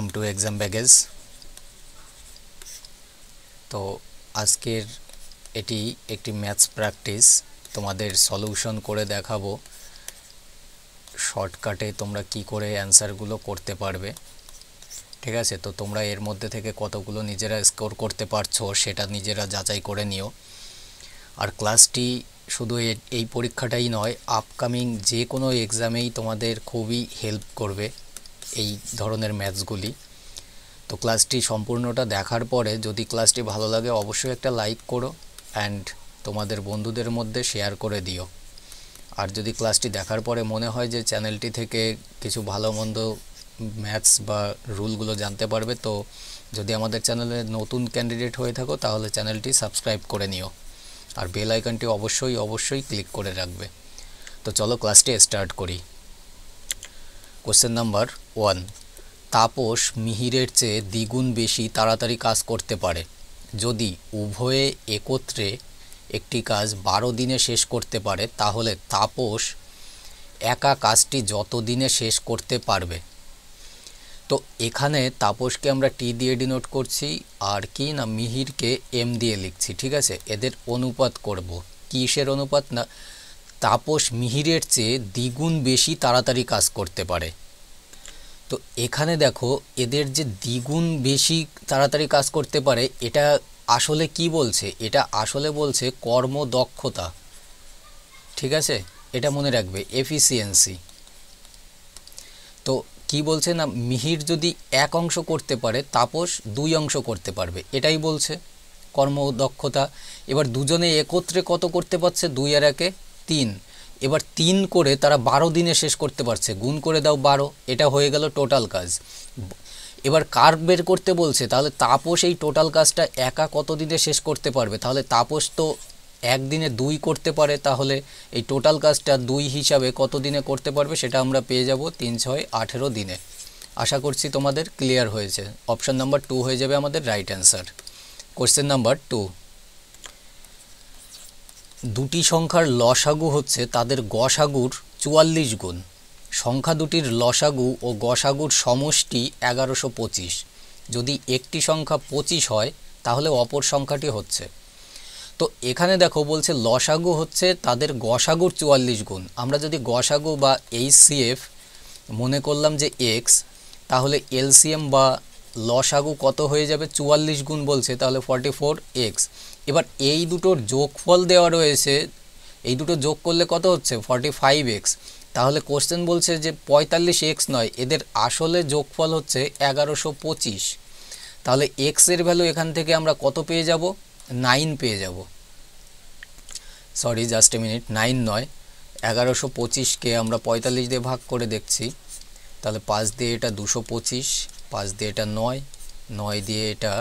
welcome to exam baggage তো আজকের এটি একটি ম্যাথস প্র্যাকটিস তোমাদের সলিউশন করে দেখাবো শর্টকাটে তোমরা কি করে অ্যান্সারগুলো করতে পারবে ঠিক আছে তো তোমরা এর মধ্যে থেকে কতগুলো নিজেরা স্কোর করতে পারছো সেটা নিজেরা যাচাই করে নিও আর ক্লাসটি শুধু এই পরীক্ষাটাই নয় আপকামিং যে কোনো এক্সামেই তোমাদের খুবই হেল্প করবে এই ধরনের ম্যাথসগুলি তো ক্লাসটি সম্পূর্ণটা দেখার পরে যদি ক্লাসটি ভালো লাগে অবশ্যই একটা লাইক করো অ্যান্ড তোমাদের বন্ধুদের মধ্যে শেয়ার করে দিও আর যদি ক্লাসটি দেখার পরে মনে হয় যে চ্যানেলটি থেকে কিছু ভালো মন্দ ম্যাথস বা রুলগুলো জানতে পারবে তো যদি আমাদের চ্যানেলে নতুন ক্যান্ডিডেট হয়ে থাকো তাহলে চ্যানেলটি সাবস্ক্রাইব করে নিও আর বেল আইকনটি অবশ্যই অবশ্যই ক্লিক করে রাখবে তো চলো ক্লাসটি স্টার্ট করি কোশ্চেন নাম্বার ওয়ান তাপস মিহিরের চেয়ে দ্বিগুণ বেশি তাড়াতাড়ি কাজ করতে পারে যদি উভয়ে একত্রে একটি কাজ বারো দিনে শেষ করতে পারে তাহলে তাপস একা কাজটি যত দিনে শেষ করতে পারবে তো এখানে তাপসকে আমরা টি দিয়ে ডিনোট করছি আর কি না মিহিরকে এম দিয়ে লিখছি ঠিক আছে এদের অনুপাত করব কিসের অনুপাত না তাপস মিহিরের চেয়ে দ্বিগুণ বেশি তাড়াতাড়ি কাজ করতে পারে তো এখানে দেখো এদের যে দ্বিগুণ বেশি তাড়াতাড়ি কাজ করতে পারে এটা আসলে কি বলছে এটা আসলে বলছে কর্মদক্ষতা ঠিক আছে এটা মনে রাখবে এফিসিয়েন্সি তো কি বলছে না মিহির যদি এক অংশ করতে পারে তাপস দুই অংশ করতে পারবে এটাই বলছে কর্মদক্ষতা এবার দুজনে একত্রে কত করতে পারছে দুই আর একে তিন এবার তিন করে তারা বারো দিনে শেষ করতে পারছে গুণ করে দাও বারো এটা হয়ে গেল টোটাল কাজ এবার কার বের করতে বলছে তাহলে তাপস এই টোটাল কাজটা একা কত দিনে শেষ করতে পারবে তাহলে তাপস তো একদিনে দুই করতে পারে তাহলে এই টোটাল কাজটা দুই হিসাবে কত দিনে করতে পারবে সেটা আমরা পেয়ে যাব তিন ছয় আঠেরো দিনে আশা করছি তোমাদের ক্লিয়ার হয়েছে অপশান নাম্বার টু হয়ে যাবে আমাদের right answer question number two দুটি সংখ্যার লসাগু হচ্ছে তাদের গসাগুর চুয়াল্লিশ গুণ সংখ্যা দুটির লসাগু ও গসাগুর সমষ্টি এগারোশো পঁচিশ যদি একটি সংখ্যা পঁচিশ হয় তাহলে অপর সংখ্যাটি হচ্ছে তো এখানে দেখো বলছে লসাগু হচ্ছে তাদের গসাগুর চুয়াল্লিশ গুণ আমরা যদি গসাগু বা এইচসিএফ মনে করলাম যে এক্স তাহলে এলসিএম বা লসাগু কত হয়ে যাবে চুয়াল্লিশ গুণ বলছে তাহলে ফর্টি ফোর এক্স এবার এই দুটোর যোগফল দেওয়া রয়েছে এই দুটো যোগ করলে কত হচ্ছে ফর্টি ফাইভ এক্স তাহলে কোশ্চেন বলছে যে পঁয়তাল্লিশ এক্স নয় এদের আসলে যোগফল হচ্ছে এগারোশো পঁচিশ তাহলে এক্সের ভ্যালু এখান থেকে আমরা কত পেয়ে যাব নাইন পেয়ে যাব sorry just a minute nine নয় এগারোশো পঁচিশকে আমরা পঁয়তাল্লিশ দিয়ে ভাগ করে দেখছি তাহলে পাঁচ দিয়ে এটা দুশো পঁচিশ পাঁচ দিয়ে এটা নয় নয় দিয়ে এটা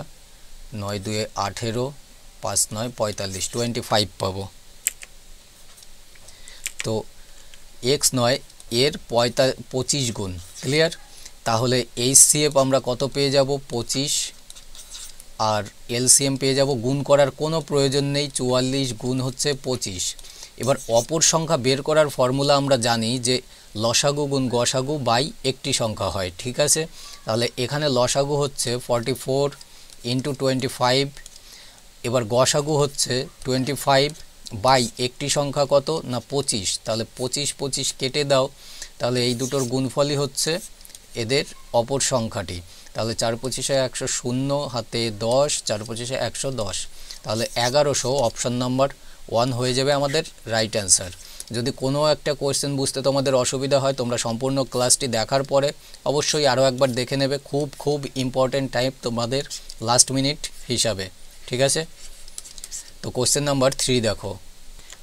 নয় দুয়ে আঠেরো পাঁচ নয় পঁয়তাল্লিশ টোয়েন্টি ফাইভ পাবো তো এক্স নয় এর পঁয়তা পঁচিশ গুণ ক্লিয়ার তাহলে এইচসিএফ আমরা কত পেয়ে যাব পঁচিশ আর এলসিএম পেয়ে যাব গুণ করার কোনো প্রয়োজন নেই চুয়াল্লিশ গুণ হচ্ছে পঁচিশ এবার অপর সংখ্যা বের করার ফর্মুলা আমরা জানি যে লসাগু গুণ গসাগু বাই একটি সংখ্যা হয় ঠিক আছে তাহলে এখানে লসাগু হচ্ছে forty four into twenty five এবার গসাগু হচ্ছে টোয়েন্টি ফাইভ বাই একটি সংখ্যা কত না পঁচিশ তাহলে পঁচিশ পঁচিশ কেটে দাও তাহলে এই দুটোর গুণফলই হচ্ছে এদের অপর সংখ্যাটি তাহলে চার পঁচিশে একশো শূন্য হাতে দশ চার পঁচিশে একশো দশ তাহলে এগারোশো অপশন নাম্বার ওয়ান হয়ে যাবে আমাদের রাইট অ্যান্সার যদি কোনো একটা কোয়েশ্চেন বুঝতে তোমাদের অসুবিধা হয় তোমরা সম্পূর্ণ ক্লাসটি দেখার পরে অবশ্যই আরও একবার দেখে নেবে খুব খুব ইম্পর্ট্যান্ট টাইপ তোমাদের লাস্ট মিনিট হিসাবে ঠিক আছে তো কোশ্চেন নাম্বার থ্রি দেখো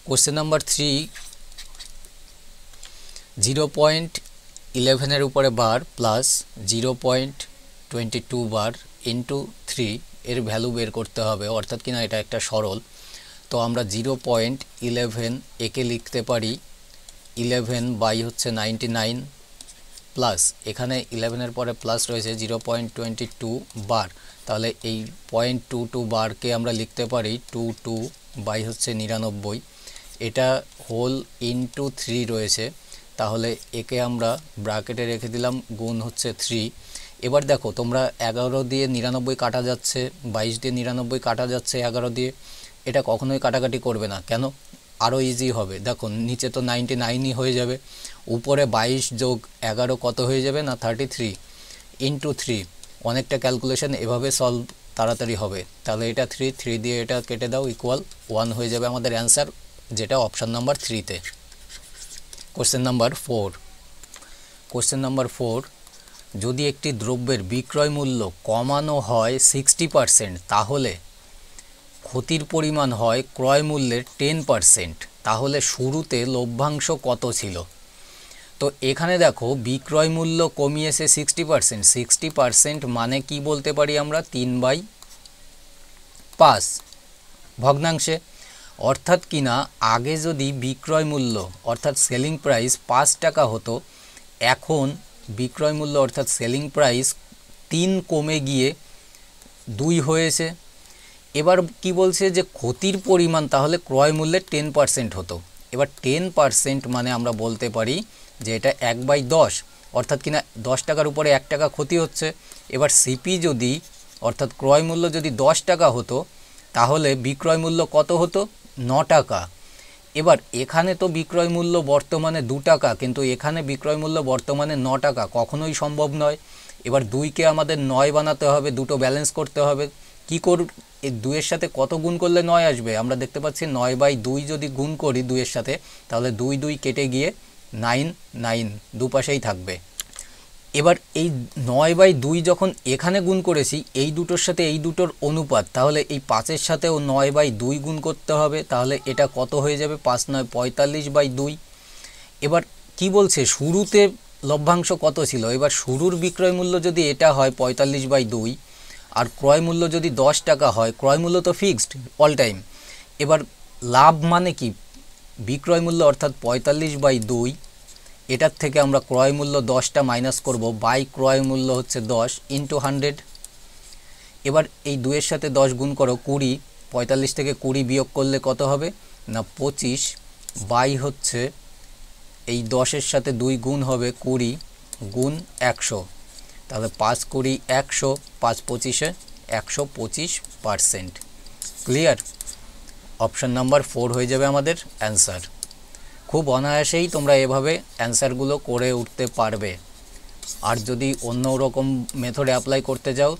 question number three zero point ইলেভেনের উপরে বার plus zero point twenty two বার ইন্টু থ্রি এর ভ্যালু বের করতে হবে অর্থাৎ কিনা এটা একটা সরল তো আমরা জিরো পয়েন্ট ইলেভেন একে লিখতে পারি ইলেভেন বাই হচ্ছে নাইনটি নাইন প্লাস এখানে ইলেভেনের পরে প্লাস রয়েছে জিরো পয়েন্ট টোয়েন্টি টু বার তাহলে এই পয়েন্ট টু টু বারকে আমরা লিখতে পারি টু টু বাই হচ্ছে নিরানব্বই এটা হোল ইন টু থ্রি রয়েছে তাহলে একে আমরা ব্রাকেটে রেখে দিলাম গুণ হচ্ছে থ্রি এবার দেখো তোমরা এগারো দিয়ে নিরানব্বই কাটা যাচ্ছে বাইশ দিয়ে নিরানব্বই কাটা যাচ্ছে এগারো দিয়ে এটা কখনোই কাটাকাটি করবে না কেন আরও ইজি হবে দেখো নিচে তো নাইনটি নাইনই হয়ে যাবে উপরে বাইশ যোগ এগারো কত হয়ে যাবে না থার্টি থ্রি ইন্টু থ্রি অনেকটা ক্যালকুলেশন এভাবে সলভ তাড়াতাড়ি হবে তাহলে এটা থ্রি থ্রি দিয়ে এটা কেটে দাও ইকুয়াল ওয়ান হয়ে যাবে আমাদের অ্যান্সার যেটা অপশান নাম্বার থ্রিতে question number four question number four যদি একটি দ্রব্যের বিক্রয় মূল্য কমানো হয় সিক্সটি পারসেন্ট তাহলে ক্ষতির পরিমাণ হয় ক্রয় মূল্যের টেন পারসেন্ট তাহলে শুরুতে লভ্যাংশ কত ছিল তো এখানে দেখো বিক্রয় মূল্য কমিয়েছে সিক্সটি পারসেন্ট সিক্সটি পারসেন্ট মানে কি বলতে পারি আমরা তিন বাই পাঁচ ভগ্নাংশে অর্থাৎ কিনা আগে যদি বিক্রয় মূল্য অর্থাৎ সেলিং প্রাইস পাঁচ টাকা হতো এখন বিক্রয় মূল্য অর্থাৎ সেলিং প্রাইস তিন কমে গিয়ে দুই হয়েছে এবার কি বলছে যে ক্ষতির পরিমাণ তাহলে ক্রয় মূল্যের টেন পারসেন্ট হতো এবার টেন পারসেন্ট মানে আমরা বলতে পারি যে এটা এক বাই দশ অর্থাৎ কিনা দশ টাকার উপরে এক টাকা ক্ষতি হচ্ছে এবার সিপি যদি অর্থাৎ ক্রয় মূল্য যদি দশ টাকা হতো তাহলে বিক্রয় মূল্য কত হতো ন টাকা এবার এখানে তো বিক্রয় মূল্য বর্তমানে দু টাকা কিন্তু এখানে বিক্রয় মূল্য বর্তমানে ন টাকা কখনোই সম্ভব নয় এবার দুইকে আমাদের নয় বানাতে হবে দুটো ব্যালেন্স করতে হবে কি কর দুইয়ের সাথে কত গুণ করলে নয় আসবে আমরা দেখতে পাচ্ছি নয় বাই দুই যদি গুণ করি দুইয়ের সাথে তাহলে দুই দুই কেটে গিয়ে নাইন নাইন দুপাশেই থাকবে এবার এই নয় বাই দুই যখন এখানে গুণ করেছি এই দুটোর সাথে এই দুটোর অনুপাত তাহলে এই পাঁচের সাথেও নয় বাই দুই গুণ করতে হবে তাহলে এটা কত হয়ে যাবে পাঁচ নয় পঁয়তাল্লিশ বাই দুই এবার কি বলছে শুরুতে লভ্যাংশ কত ছিল এবার শুরুর বিক্রয় মূল্য যদি এটা হয় পঁয়তাল্লিশ বাই দুই আর ক্রয় মূল্য যদি দশ টাকা হয় ক্রয় মূল্য তো ফিক্সড অল টাইম এবার লাভ মানে কি বিক্রয় মূল্য অর্থাৎ পঁয়তাল্লিশ বাই দুই এটার থেকে আমরা ক্রয় মূল্য দশটা মাইনাস করব বাই ক্রয় মূল্য হচ্ছে দশ ইন্টু হান্ড্রেড এবার এই দুয়ের সাথে দশ গুণ করো কুড়ি পঁয়তাল্লিশ থেকে কুড়ি বিয়োগ করলে কত হবে না পঁচিশ বাই হচ্ছে এই দশের সাথে দুই গুণ হবে কুড়ি গুণ একশো তাহলে পাঁচ কুড়ি একশো পাঁচ পঁচিশে একশো পঁচিশ percent clear option number four হয়ে যাবে আমাদের অ্যান্সার খুব অনায়াসেই তোমরা এভাবে অ্যান্সারগুলো করে উঠতে পারবে আর যদি অন্য রকম মেথডে অ্যাপ্লাই করতে যাও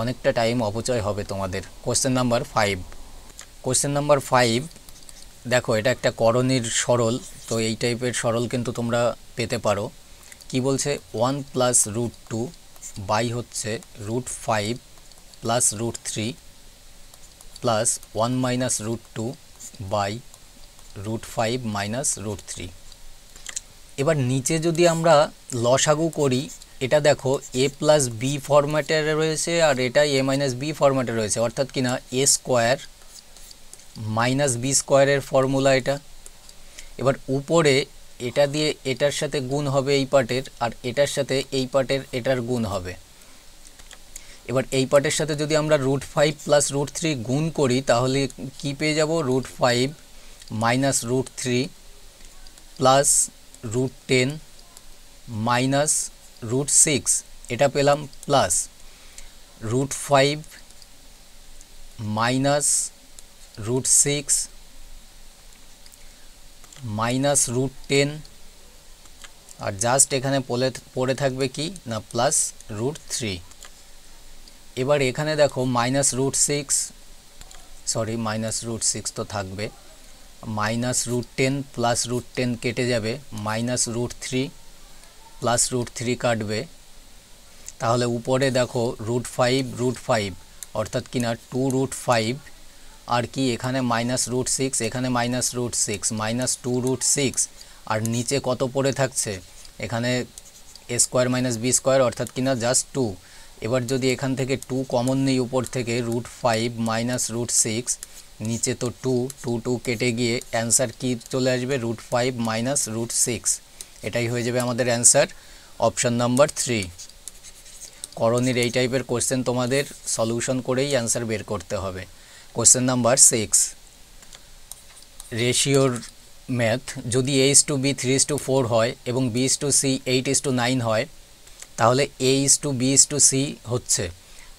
অনেকটা টাইম অপচয় হবে তোমাদের question number five question number five দেখো এটা একটা করণীর সরল তো এই টাইপের সরল কিন্তু তোমরা পেতে পারো কি বলছে one plus root two by হচ্ছে root five plus root three plus one minus root two by root five minus root three এবার নিচে যদি আমরা লসাগু করি এটা দেখো এ প্লাস বি ফরম্যাটে রয়েছে আর এটা এ মাইনাস বি ফরম্যাটে রয়েছে অর্থাৎ কি না এ স্কোয়ার মাইনাস বি স্কোয়ারের ফর্মুলা এটা এবার উপরে এটা দিয়ে এটার সাথে গুণ হবে এই পার্টের আর এটার সাথে এই পার্টের এটার গুণ হবে এবার এই পার্টের সাথে যদি আমরা root five plus root three গুণ করি তাহলে কি পেয়ে যাব root five minus root three plus root ten minus root six এটা পেলাম plus root five minus root six minus root ten আর জাস্ট এখানে পড়ে পড়ে থাকবে কি না প্লাস রুট থ্রি এবার এখানে দেখো minus root six sorry minus root six তো থাকবে minus root ten plus root ten কেটে যাবে minus root three plus root three কাটবে তাহলে উপরে দেখো রুট ফাইভ রুট ফাইভ অর্থাৎ কিনা টু রুট ফাইভ আর কি এখানে মাইনাস রুট সিক্স এখানে minus root six minus two root six আর নিচে কত পড়ে থাকছে এখানে a square minus b square অর্থাৎ কিনা জাস্ট টু এবার যদি এখান থেকে টু কমন নেই উপর থেকে root five minus root six নিচে তো টু টু টু কেটে গিয়ে অ্যান্সার কি চলে আসবে root five minus root six এটাই হয়ে যাবে আমাদের অ্যান্সার অপশান নাম্বার থ্রি করণীর এই টাইপের কোশ্চেন তোমাদের সলিউশন করেই অ্যান্সার বের করতে হবে কোশ্চেন নাম্বার সিক্স রেশিওর ম্যাথ যদি a is to b three is to four হয় এবং b is to c eight is to nine হয় তাহলে a is to b is to c হচ্ছে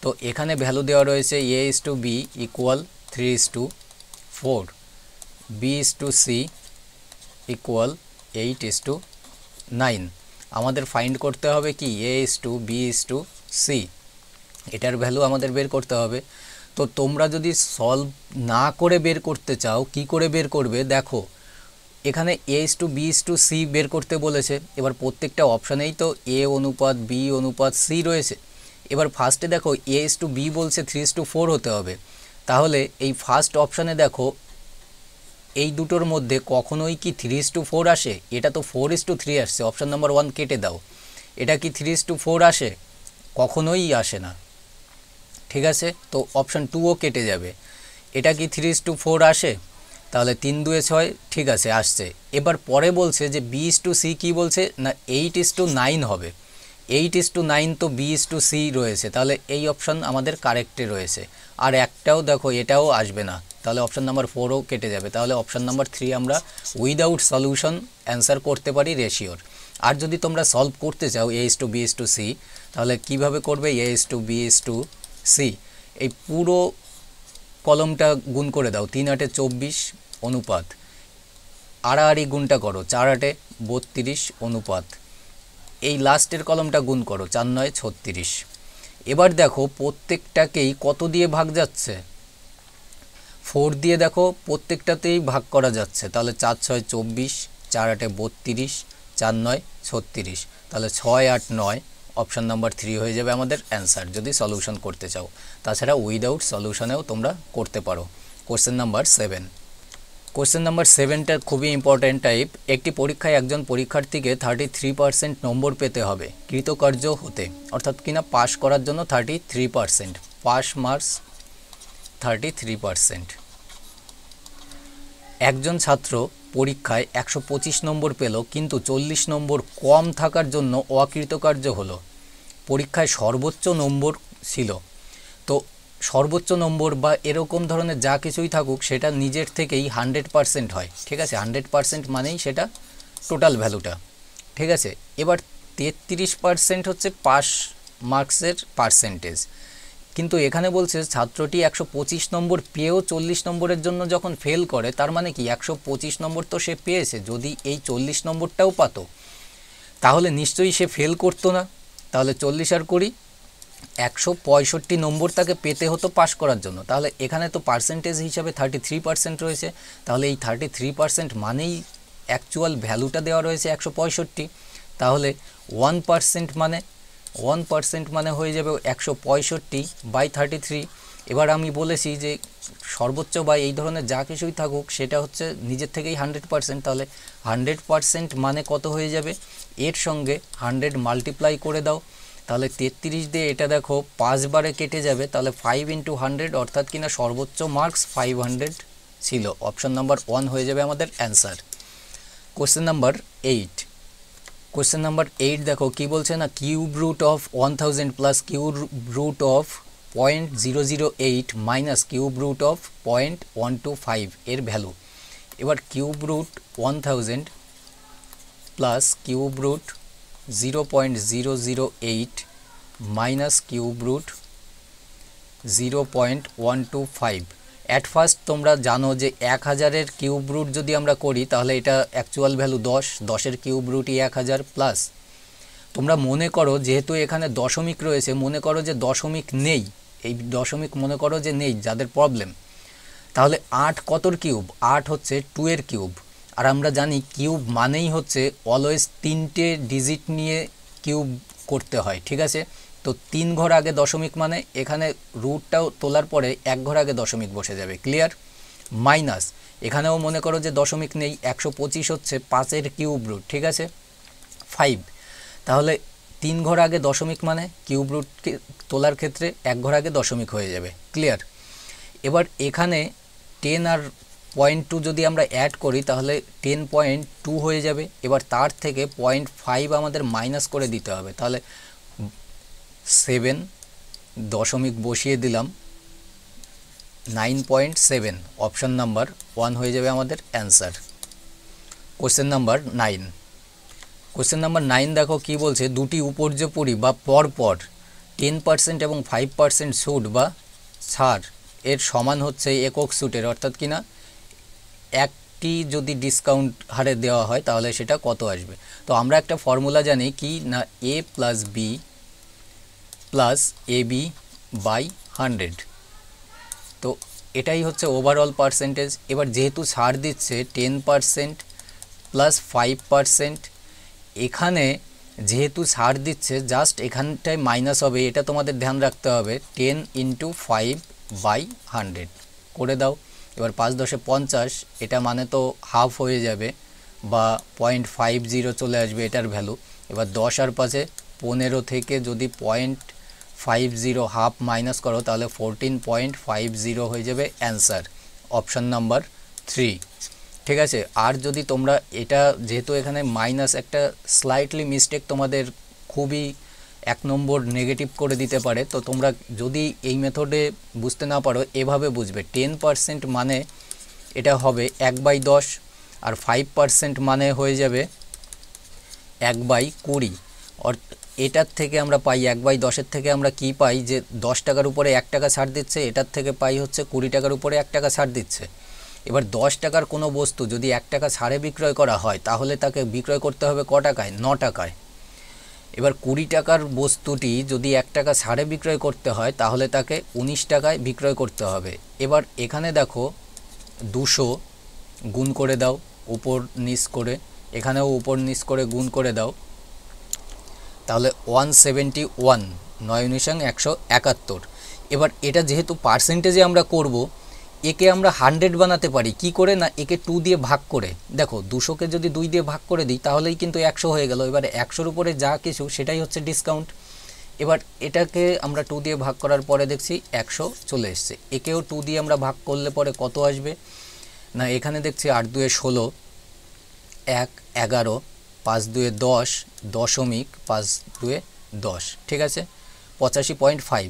তো এখানে ভ্যালু দেওয়া রয়েছে a is to b equal 3 is to 4 b is to c equal 8 is to 9 আমাদের ফাইন্ড করতে হবে কি a is to b is to c এটার ভ্যালু আমাদের বের করতে হবে তো তোমরা যদি সলভ না করে বের করতে চাও কি করে বের করবে দেখো এখানে a is to b is to c বের করতে বলেছে এবার প্রত্যেকটা অপশানেই তো এ অনুপাত বি অনুপাত সি রয়েছে এবার ফার্স্টে দেখো এ ইস টু বি বলছে থ্রি ইস টু ফোর হতে হবে তাহলে এই ফার্স্ট অপশানে দেখো এই দুটোর মধ্যে কখনোই কি থ্রি টু ফোর আসে এটা তো ফোর ইস টু থ্রি আসছে অপশান নাম্বার ওয়ান কেটে দাও এটা কি থ্রি ইস টু ফোর আসে কখনোই আসে না ঠিক আছে তো অপশান টুও কেটে যাবে এটা কি থ্রি ইস টু ফোর আসে তাহলে তিন দুয়ে ছয় ঠিক আছে আসছে এবার পরে বলছে যে বি ইস টু সি কী বলছে না এইট ইস টু নাইন হবে এইট ইস টু নাইন তো বি ইস টু সি রয়েছে তাহলে এই অপশান আমাদের কারেক্টে রয়েছে আর একটাও দেখো এটাও আসবে না তাহলে অপশান নাম্বার ফোরও কেটে যাবে তাহলে অপশান নাম্বার থ্রি আমরা উইদাউট সলিউশন অ্যান্সার করতে পারি রেশিওর আর যদি তোমরা সলভ করতে চাও a is to b is to c তাহলে কীভাবে করবে a is to b is to c এই পুরো কলমটা গুণ করে দাও তিন আটে চব্বিশ অনুপাত আড়াআড়ি গুণটা করো চার আটে বত্রিশ অনুপাত এই লাস্টের কলমটা গুণ করো চার নয় ছত্রিশ এবার দেখো প্রত্যেকটাকেই কত দিয়ে ভাগ যাচ্ছে ফোর দিয়ে দেখো প্রত্যেকটাতেই ভাগ করা যাচ্ছে তাহলে চার ছয় চব্বিশ চার আটে বত্রিশ চার নয় ছত্রিশ তাহলে ছয় আট নয় অপশান নাম্বার থ্রি হয়ে যাবে আমাদের অ্যান্সার যদি সলিউশন করতে চাও তাছাড়া উইদাউট সলিউশনেও তোমরা করতে পারো question number seven question number সেভেনটা খুবই ইম্পর্ট্যান্ট টাইপ একটি পরীক্ষায় একজন পরীক্ষার্থীকে থার্টি থ্রি পার্সেন্ট নম্বর পেতে হবে কৃতকার্য হতে অর্থাৎ কিনা পাশ করার জন্য thirty three percent pass marks thirty three percent একজন ছাত্র পরীক্ষায় একশো পঁচিশ নম্বর পেল কিন্তু চল্লিশ নম্বর কম থাকার জন্য অকৃতকার্য হলো পরীক্ষায় সর্বোচ্চ নম্বর ছিল সর্বোচ্চ নম্বর বা এরকম ধরনের যা কিছুই থাকুক সেটা নিজের থেকেই হানড্রেড পারসেন্ট হয় ঠিক আছে হানড্রেড পারসেন্ট মানেই সেটা টোটাল ভ্যালুটা ঠিক আছে এবার তেত্রিশ পারসেন্ট হচ্ছে পাস মার্কসের পার্সেন্টেজ কিন্তু এখানে বলছে ছাত্রটি একশো পঁচিশ নম্বর পেয়েও চল্লিশ নম্বরের জন্য যখন ফেল করে তার মানে কি একশো পঁচিশ নম্বর তো সে পেয়েছে যদি এই চল্লিশ নম্বরটাও পাতো তাহলে নিশ্চয়ই সে ফেল করতো না তাহলে চল্লিশ আর করি একশো পঁয়ষট্টি নম্বর তাকে পেতে হতো পাশ করার জন্য তাহলে এখানে তো পার্সেন্টেজ হিসাবে থার্টি থ্রি পার্সেন্ট রয়েছে তাহলে এই থার্টি থ্রি পার্সেন্ট মানেই অ্যাকচুয়াল ভ্যালুটা দেওয়া রয়েছে একশো পঁয়ষট্টি তাহলে ওয়ান পার্সেন্ট মানে ওয়ান পার্সেন্ট মানে হয়ে যাবে একশো পঁয়ষট্টি বাই থার্টি থ্রি এবার আমি বলেছি যে সর্বোচ্চ বা এই ধরনের যা কিছুই থাকুক সেটা হচ্ছে নিজের থেকেই হান্ড্রেড পার্সেন্ট তাহলে হান্ড্রেড পার্সেন্ট মানে কত হয়ে যাবে এর সঙ্গে হান্ড্রেড মাল্টিপ্লাই করে দাও তাহলে তেত্রিশ দিয়ে এটা দেখো পাঁচবারে কেটে যাবে তাহলে ফাইভ ইন্টু হান্ড্রেড অর্থাৎ কিনা সর্বোচ্চ মার্কস ফাইভ হান্ড্রেড ছিল অপশন নাম্বার ওয়ান হয়ে যাবে আমাদের answer question number eight question number eight দেখো কি বলছে না cube root of one thousand plus cube root of point zero zero eight minus cube root of point one two five এর value এবার cube root one thousand plus cube root zero point zero zero eight minus cube root zero point one two five at first তোমরা জানো যে এক হাজারের cube root যদি আমরা করি তাহলে এটা অ্যাকচুয়াল ভ্যালু দশ দশের কিউব রুটই এক হাজার প্লাস তোমরা মনে করো যেহেতু এখানে দশমিক রয়েছে মনে করো যে দশমিক নেই এই দশমিক মনে করো যে নেই যাদের প্রবলেম তাহলে আট কতর কিউব আট হচ্ছে টু এর কিউব আর আমরা জানি কিউব মানেই হচ্ছে অলওয়েজ তিনটে ডিজিট নিয়ে কিউব করতে হয় ঠিক আছে তো তিন ঘর আগে দশমিক মানে এখানে রুটটাও তোলার পরে এক ঘর আগে দশমিক বসে যাবে ক্লিয়ার মাইনাস এখানেও মনে করো যে দশমিক নেই একশো হচ্ছে পাঁচের কিউব রুট ঠিক আছে ফাইভ তাহলে তিন ঘর আগে দশমিক মানে কিউব রুটকে তোলার ক্ষেত্রে এক ঘর আগে দশমিক হয়ে যাবে ক্লিয়ার এবার এখানে টেন আর পয়েন্ট টু যদি আমরা অ্যাড করি তাহলে টেন পয়েন্ট টু হয়ে যাবে এবার তার থেকে পয়েন্ট ফাইভ আমাদের মাইনাস করে দিতে হবে তাহলে সেভেন দশমিক বসিয়ে দিলাম nine point seven option number one হয়ে যাবে আমাদের answer question number nine question number nine দেখো কি বলছে দুটি উপর্যপরি বা পর পর টেন পার্সেন্ট এবং ফাইভ পার্সেন্ট সুট বা ছাড় এর সমান হচ্ছে একক সুটের অর্থাৎ কিনা একটি যদি ডিসকাউন্ট হারে দেওয়া হয় তাহলে সেটা কত আসবে তো আমরা একটা ফর্মুলা জানি কি না a plus b plus a b by hundred তো এটাই হচ্ছে ওভারঅল পার্সেন্টেজ এবার যেহেতু ছাড় দিচ্ছে ten percent plus five percent এখানে যেহেতু ছাড় দিচ্ছে জাস্ট এখানটায় মাইনাস হবে এটা তোমাদের ধ্যান রাখতে হবে ten into five by hundred করে দাও এবার পাঁচ দশে পঞ্চাশ এটা মানে তো হাফ হয়ে যাবে বা পয়েন্ট ফাইভ জিরো চলে আসবে এটার ভ্যালু এবার দশ আর পাশে পনেরো থেকে যদি point five zero half minus করো তাহলে ফোরটিন পয়েন্ট ফাইভ জিরো হয়ে যাবে অ্যান্সার অপশান নাম্বার থ্রি ঠিক আছে আর যদি তোমরা এটা যেহেতু এখানে মাইনাস একটা স্লাইটলি মিস্টেক তোমাদের খুবই এক নম্বর নেগেটিভ করে দিতে পারে তো তোমরা যদি এই মেথডে বুঝতে না পারো এভাবে বুঝবে টেন পারসেন্ট মানে এটা হবে এক বাই দশ আর ফাইভ পারসেন্ট মানে হয়ে যাবে এক বাই কুড়ি অর এটার থেকে আমরা পাই এক বাই দশের থেকে আমরা কি পাই যে দশ টাকার উপরে এক টাকা ছাড় দিচ্ছে এটার থেকে পাই হচ্ছে কুড়ি টাকার উপরে এক টাকা ছাড় দিচ্ছে এবার দশ টাকার কোনো বস্তু যদি এক টাকা ছাড়ে বিক্রয় করা হয় তাহলে তাকে বিক্রয় করতে হবে ক টাকায় ন টাকায় এবার কুড়ি টাকার বস্তুটি যদি এক টাকা সাড়ে বিক্রয় করতে হয় তাহলে তাকে ১৯ টাকায় বিক্রয় করতে হবে এবার এখানে দেখো দুশো গুণ করে দাও উপর নিচ করে এখানেও উপর নিচ করে গুণ করে দাও তাহলে ওয়ান সেভেন্টি ওয়ান নয় উনিশাং একশো একাত্তর এবার এটা যেহেতু পার্সেন্টেজে আমরা করবো একে আমরা হান্ড্রেড বানাতে পারি কি করে না একে টু দিয়ে ভাগ করে দেখো দুশোকে যদি দুই দিয়ে ভাগ করে দিই তাহলেই কিন্তু একশো হয়ে গেল এবার একশোর উপরে যা কিছু সেটাই হচ্ছে ডিসকাউন্ট এবার এটাকে আমরা টু দিয়ে ভাগ করার পরে দেখছি একশো চলে এসছে একেও টু দিয়ে আমরা ভাগ করলে পরে কত আসবে না এখানে দেখছি আট দুয়ে ষোলো এক এগারো পাঁচ দুয়ে দশ দশমিক পাঁচ দুয়ে দশ ঠিক আছে পঁচাশি পয়েন্ট ফাইভ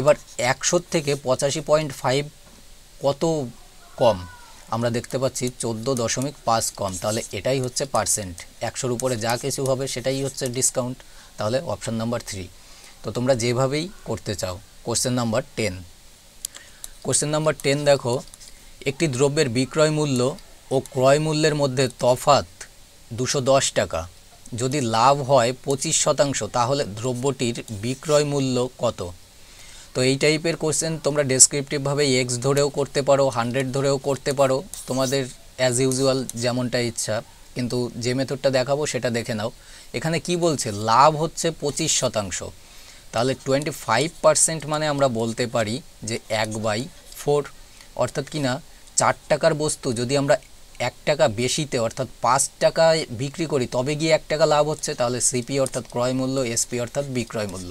এবার একশোর থেকে পঁচাশি পয়েন্ট ফাইভ কত কম আমরা দেখতে পাচ্ছি চোদ্দ দশমিক পাঁচ কম তাহলে এটাই হচ্ছে পার্সেন্ট একশোর উপরে যা কিছু হবে সেটাই হচ্ছে ডিসকাউন্ট তাহলে অপশান নাম্বার থ্রি তো তোমরা যেভাবেই করতে চাও question number ten question number ten দেখো একটি দ্রব্যের বিক্রয় মূল্য ও ক্রয় মূল্যের মধ্যে তফাত দুশো টাকা যদি লাভ হয় পঁচিশ শতাংশ তাহলে দ্রব্যটির বিক্রয় মূল্য কত তো এই টাইপের কোশ্চেন তোমরা ডেসক্রিপটিভভাবে এক্স ধরেও করতে পারো হান্ড্রেড ধরেও করতে পারো তোমাদের অ্যাজ ইউজুয়াল যেমনটা ইচ্ছা কিন্তু যে মেথডটা দেখাবো সেটা দেখে নাও এখানে কি বলছে লাভ হচ্ছে পঁচিশ শতাংশ তাহলে টোয়েন্টি ফাইভ পারসেন্ট মানে আমরা বলতে পারি যে এক বাই ফোর অর্থাৎ কি না চার টাকার বস্তু যদি আমরা এক টাকা বেশিতে অর্থাৎ পাঁচ টাকায় বিক্রি করি তবে গিয়ে এক টাকা লাভ হচ্ছে তাহলে সিপি অর্থাৎ ক্রয় মূল্য এসপি অর্থাৎ বিক্রয় মূল্য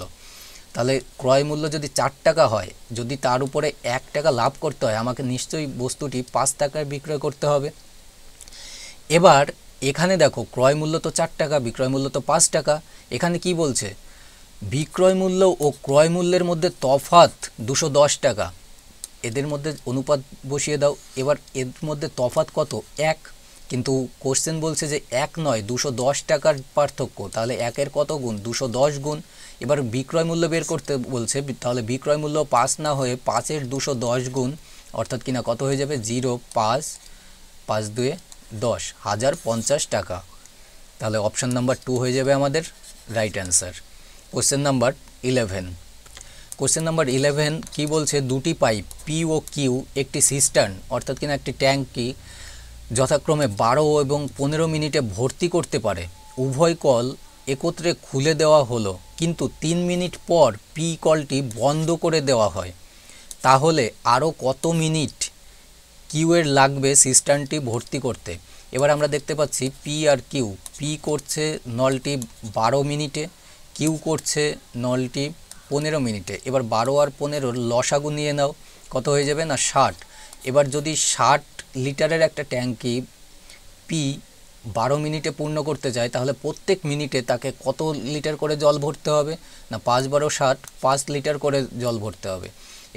তাহলে ক্রয় মূল্য যদি চার টাকা হয় যদি তার উপরে এক টাকা লাভ করতে হয় আমাকে নিশ্চয়ই বস্তুটি পাঁচ টাকায় বিক্রয় করতে হবে এবার এখানে দেখো ক্রয় মূল্য তো চার টাকা বিক্রয় মূল্য তো পাঁচ টাকা এখানে কি বলছে বিক্রয় মূল্য ও ক্রয় মূল্যের মধ্যে তফাত দুশো টাকা এদের মধ্যে অনুপাত বসিয়ে দাও এবার এর মধ্যে তফাত কত এক কিন্তু কোশ্চেন বলছে যে এক নয় দুশো টাকার পার্থক্য তাহলে একের কত গুণ দুশো গুণ এবার বিক্রয় মূল্য বের করতে বলছে তাহলে বিক্রয় মূল্য পাঁচ না হয়ে পাঁচের দুশো দশ গুণ অর্থাৎ কিনা কত হয়ে যাবে জিরো পাঁচ পাঁচ দুয়ে দশ হাজার পঞ্চাশ টাকা তাহলে অপশান নাম্বার টু হয়ে যাবে আমাদের right answer question number eleven question number eleven কি বলছে দুটি পাইপ পি ও কিউ একটি সিস্টার্ন অর্থাৎ কিনা একটি ট্যাঙ্কি যথাক্রমে বারো এবং পনেরো মিনিটে ভর্তি করতে পারে উভয় কল একত্রে খুলে দেওয়া হলো কিন্তু তিন মিনিট পর পি কলটি বন্ধ করে দেওয়া হয় তাহলে আরও কত মিনিট কিউয়ের লাগবে সিস্টেমটি ভর্তি করতে এবার আমরা দেখতে পাচ্ছি পি আর কিউ পি করছে নলটি বারো মিনিটে কিউ করছে নলটি পনেরো মিনিটে এবার বারো আর পনেরোর লসাগু নিয়ে নাও কত হয়ে যাবে না ষাট এবার যদি ষাট লিটারের একটা ট্যাঙ্কি পি বারো মিনিটে পূর্ণ করতে চাই তাহলে প্রত্যেক মিনিটে তাকে কত লিটার করে জল ভরতে হবে না পাঁচ বারো ষাট পাঁচ লিটার করে জল ভরতে হবে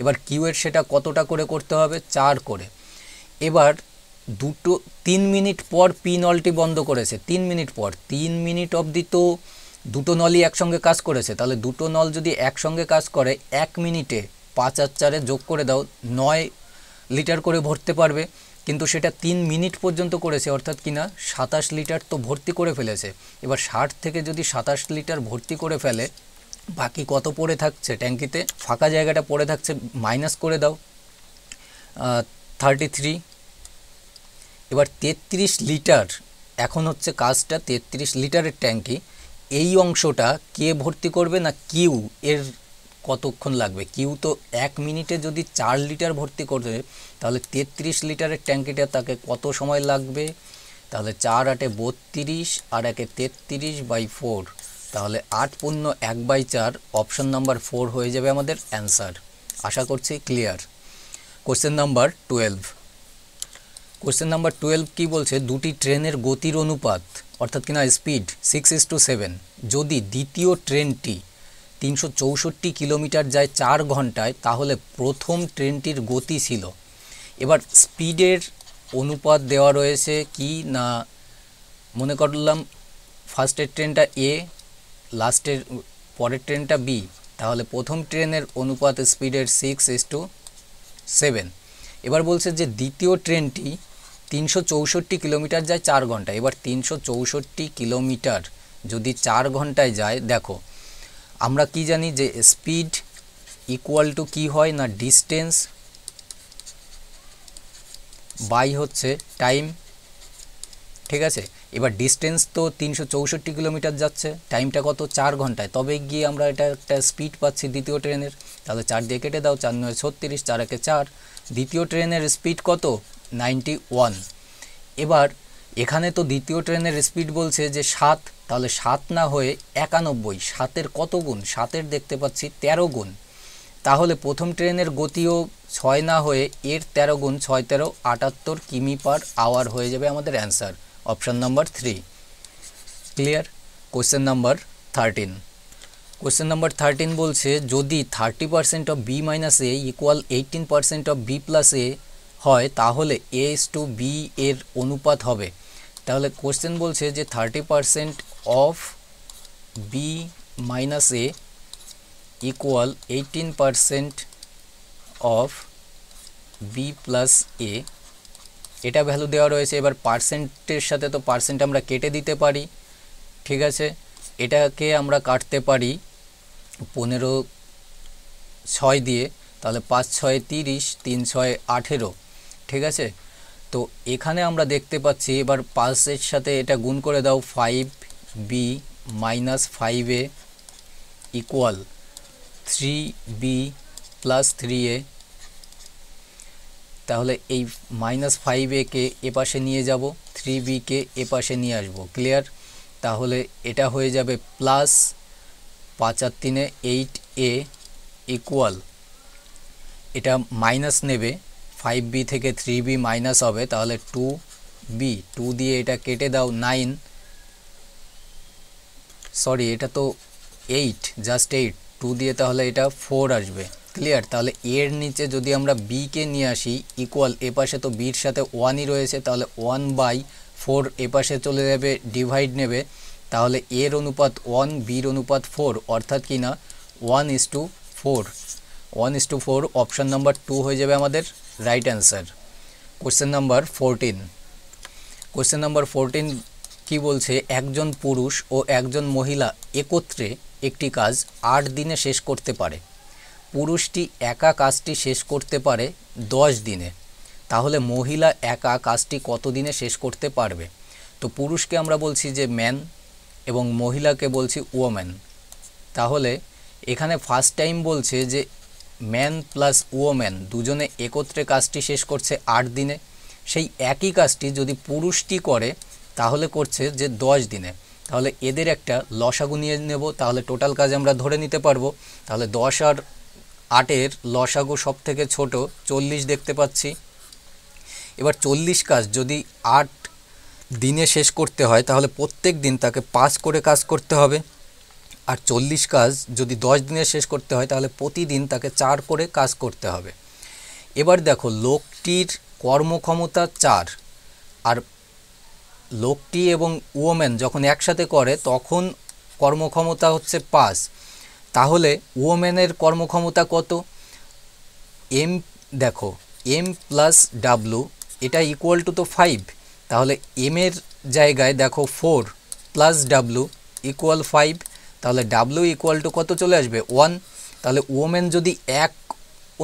এবার কিউয়ের সেটা কতটা করে করতে হবে চার করে এবার দুটো তিন মিনিট পর পি নলটি বন্ধ করেছে তিন মিনিট পর তিন মিনিট অবধি তো দুটো নলই একসঙ্গে কাজ করেছে তাহলে দুটো নল যদি একসঙ্গে কাজ করে এক মিনিটে পাঁচ আর চারে যোগ করে দাও নয় লিটার করে ভরতে পারবে কিন্তু সেটা তিন মিনিট পর্যন্ত করেছে অর্থাৎ কিনা সাতাশ লিটার তো ভর্তি করে ফেলেছে এবার ষাট থেকে যদি সাতাশ লিটার ভর্তি করে ফেলে বাকি কত পড়ে থাকছে ট্যাঙ্কিতে ফাঁকা জায়গাটা পড়ে থাকছে মাইনাস করে দাও থার্টি থ্রি এবার তেত্রিশ লিটার এখন হচ্ছে কাজটা তেত্রিশ লিটারের ট্যাঙ্কি এই অংশটা কে ভর্তি করবে না কিউ এর কতক্ষণ লাগবে কিউ তো এক মিনিটে যদি চার লিটার ভর্তি করে তাহলে তেত্রিশ লিটারের ট্যাঙ্কিটা তাকে কত সময় লাগবে তাহলে চার আটে বত্রিশ আর একে তেত্রিশ বাই ফোর তাহলে আট পূর্ণ এক বাই চার অপশন নাম্বার ফোর হয়ে যাবে আমাদের অ্যান্সার আশা করছি clear question number twelve question number twelve কী বলছে দুটি ট্রেনের গতির অনুপাত অর্থাৎ কিনা speed six is to seven যদি দ্বিতীয় ট্রেনটি তিনশো চৌষট্টি কিলোমিটার যায় চার ঘন্টায় তাহলে প্রথম ট্রেনটির গতি ছিল এবার স্পিডের অনুপাত দেওয়া রয়েছে কি না মনে করলাম ফার্স্টের ট্রেনটা এ লাস্টের পরের ট্রেনটা বি তাহলে প্রথম ট্রেনের অনুপাত স্পিডের সিক্স এস টু সেভেন এবার বলছে যে দ্বিতীয় ট্রেনটি তিনশো চৌষট্টি কিলোমিটার যায় চার ঘন্টা এবার তিনশো চৌষট্টি কিলোমিটার যদি চার ঘন্টায় যায় দেখো আমরা কি জানি যে স্পিড ইকুয়াল টু কী হয় না ডিস্টেন্স বাই হচ্ছে টাইম ঠিক আছে এবার ডিস্টেন্স তো তিনশো চৌষট্টি কিলোমিটার যাচ্ছে টাইমটা কত চার ঘন্টায় তবে গিয়ে আমরা এটা একটা স্পিড পাচ্ছি দ্বিতীয় ট্রেনের তাহলে চার দিয়ে কেটে দাও চার নয় ছত্রিশ চার একে চার দ্বিতীয় ট্রেনের স্পিড কত নাইনটি ওয়ান এবার এখানে তো দ্বিতীয় ট্রেনের স্পিড বলছে যে সাত তাহলে সাত না হয়ে একানব্বই সাতের কত গুণ সাতের দেখতে পাচ্ছি তেরো গুণ তাহলে প্রথম ট্রেনের গতিও ছয় না হয়ে এর তেরো গুণ ছয় তেরো আটাত্তর কিমি পার আওয়ার হয়ে যাবে আমাদের answer option number three clear question number thirteen question number thirteen বলছে যদি thirty percent of b minus a equal eighteen percent of b plus a হয় তাহলে এ এস টু বি এর অনুপাত হবে তাহলে কোশ্চেন বলছে যে thirty percent of b minus a equal 18% of b plus a এটা ভ্যালু দেওয়া রয়েছে এবার পার্সেন্টের সাথে তো পার্সেন্ট আমরা কেটে দিতে পারি ঠিক আছে এটাকে আমরা কাটতে পারি পনেরো ছয় দিয়ে তাহলে পাঁচ ছয় তিরিশ তিন ছয় আঠেরো ঠিক আছে তো এখানে আমরা দেখতে পাচ্ছি এবার পাঁচের সাথে এটা গুণ করে দাও five b minus five a equal three b plus three a তাহলে এই মাইনাস ফাইভ একে এ পাশে নিয়ে যাব থ্রি বিকে এ পাশে নিয়ে আসব ক্লিয়ার তাহলে এটা হয়ে যাবে প্লাস পাঁচ আর তিনে এইট এ ইকুয়াল এটা মাইনাস নেবে ফাইভ বি থেকে থ্রি বি মাইনাস হবে তাহলে টু বি টু দিয়ে এটা কেটে দাও নাইন সরি এটা তো এইট জাস্ট এইট টু দিয়ে তাহলে এটা ফোর আসবে ক্লিয়ার তাহলে এর নিচে যদি আমরা বিকে নিয়ে আসি ইকুয়াল এপাশে তো বির সাথে ওয়ানই রয়েছে তাহলে ওয়ান বাই ফোর এপাশে চলে যাবে ডিভাইড নেবে তাহলে এর অনুপাত ওয়ান বির অনুপাত ফোর অর্থাৎ কি না one is to four one is to four option number two হয়ে যাবে আমাদের right answer question number fourteen question number fourteen কী বলছে একজন পুরুষ ও একজন মহিলা একত্রে একটি কাজ আট দিনে শেষ করতে পারে পুরুষটি একা কাজটি শেষ করতে পারে দশ দিনে তাহলে মহিলা একা কাজটি কত দিনে শেষ করতে পারবে তো পুরুষকে আমরা বলছি যে ম্যান এবং মহিলাকে বলছি ওম্যান তাহলে এখানে ফার্স্ট টাইম বলছে যে ম্যান প্লাস ওম্যান দুজনে একত্রে কাজটি শেষ করছে আট দিনে সেই একই কাজটি যদি পুরুষটি করে তাহলে করছে যে দশ দিনে তাহলে এদের একটা লসাগু নিয়ে নেব তাহলে টোটাল কাজ আমরা ধরে নিতে পারবো তাহলে দশ আর আটের লসাগু সব থেকে ছোটো চল্লিশ দেখতে পাচ্ছি এবার চল্লিশ কাজ যদি আট দিনে শেষ করতে হয় তাহলে প্রত্যেক দিন তাকে পাঁচ করে কাজ করতে হবে আর চল্লিশ কাজ যদি দশ দিনে শেষ করতে হয় তাহলে প্রতিদিন তাকে চার করে কাজ করতে হবে এবার দেখো লোকটির কর্মক্ষমতা চার আর লোকটি এবং ওমেন যখন একসাথে করে তখন কর্মক্ষমতা হচ্ছে পাঁচ তাহলে ওমেনের কর্মক্ষমতা কত এম দেখো এম প্লাস ডাব্লু এটা ইকুয়াল টু তো ফাইভ তাহলে এমের জায়গায় দেখো four plus W equal five তাহলে ডাব্লু ইকুয়াল টু কত চলে আসবে ওয়ান তাহলে ওমেন যদি এক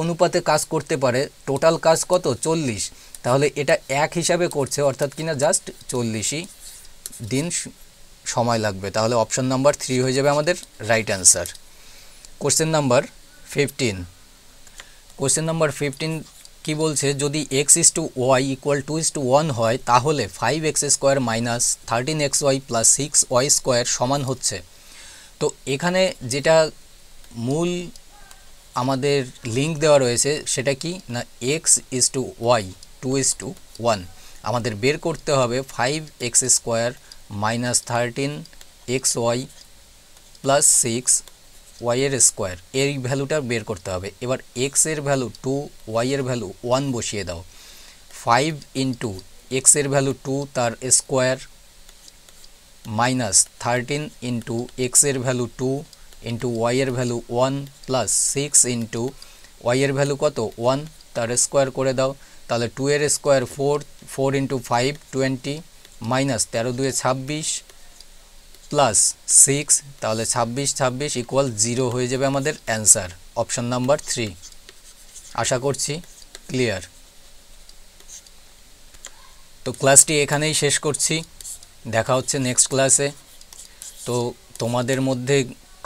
অনুপাতে কাজ করতে পারে টোটাল কাজ কত চল্লিশ তাহলে এটা এক হিসাবে করছে অর্থাৎ কিনা জাস্ট চল্লিশই দিন সময় লাগবে তাহলে অপশন নাম্বার থ্রি হয়ে যাবে আমাদের right answer question number fifteen question number fifteen কী বলছে যদি x is to y equal two is to one হয় তাহলে five x square minus thirteen x y plus six y square সমান হচ্ছে তো এখানে যেটা মূল আমাদের লিঙ্ক দেওয়া রয়েছে সেটা কি না x is to y two is to one আমাদের বের করতে হবে five x square minus thirteen x y plus six ওয়াইয়ের স্কোয়ার এই ভ্যালুটা বের করতে হবে এবার এক্সের ভ্যালু টু ওয়াইয়ের ভ্যালু ওয়ান বসিয়ে দাও ফাইভ ইন্টু এক্সের ভ্যালু টু তার স্কোয়ার মাইনাস থার্টিন ইন্টু এক্সের ভ্যালু টু ইন্টু ওয়াইয়ের value one plus six into ওয়াইয়ের ভ্যালু কত ওয়ান তার স্কোয়ার করে দাও তাহলে টু এর square four four into five twenty minus তেরো দুয়ে ছাব্বিশ প্লাস সিক্স তাহলে ছাব্বিশ ছাব্বিশ ইকুয়াল জিরো হয়ে যাবে আমাদের অ্যান্সার অপশান নাম্বার থ্রি আশা করছি ক্লিয়ার তো ক্লাসটি এখানেই শেষ করছি দেখা হচ্ছে নেক্সট ক্লাসে তো তোমাদের মধ্যে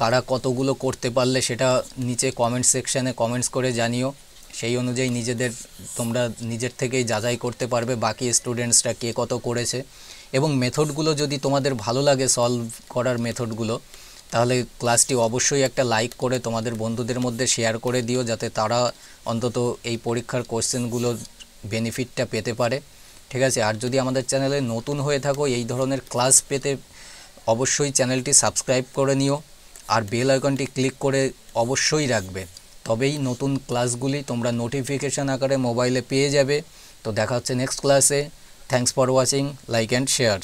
কারা কতগুলো করতে পারলে সেটা নিচে কমেন্ট সেকশানে কমেন্টস করে জানিও সেই অনুযায়ী নিজেদের তোমরা নিজের থেকেই যাচাই করতে পারবে বাকি স্টুডেন্টসরা কে কত করেছে এবং মেথডগুলো যদি তোমাদের ভালো লাগে সলভ করার মেথডগুলো তাহলে ক্লাসটি অবশ্যই একটা লাইক করে তোমাদের বন্ধুদের মধ্যে শেয়ার করে দিও যাতে তারা অন্তত এই পরীক্ষার কোশ্চেনগুলো বেনিফিটটা পেতে পারে ঠিক আছে আর যদি আমাদের চ্যানেলে নতুন হয়ে থাকো এই ধরনের ক্লাস পেতে অবশ্যই চ্যানেলটি সাবস্ক্রাইব করে নিও আর বেল আইকনটি ক্লিক করে অবশ্যই রাখবে তবেই নতুন ক্লাসগুলি তোমরা নোটিফিকেশান আকারে মোবাইলে পেয়ে যাবে তো দেখা হচ্ছে নেক্সট ক্লাসে thanks for watching like and share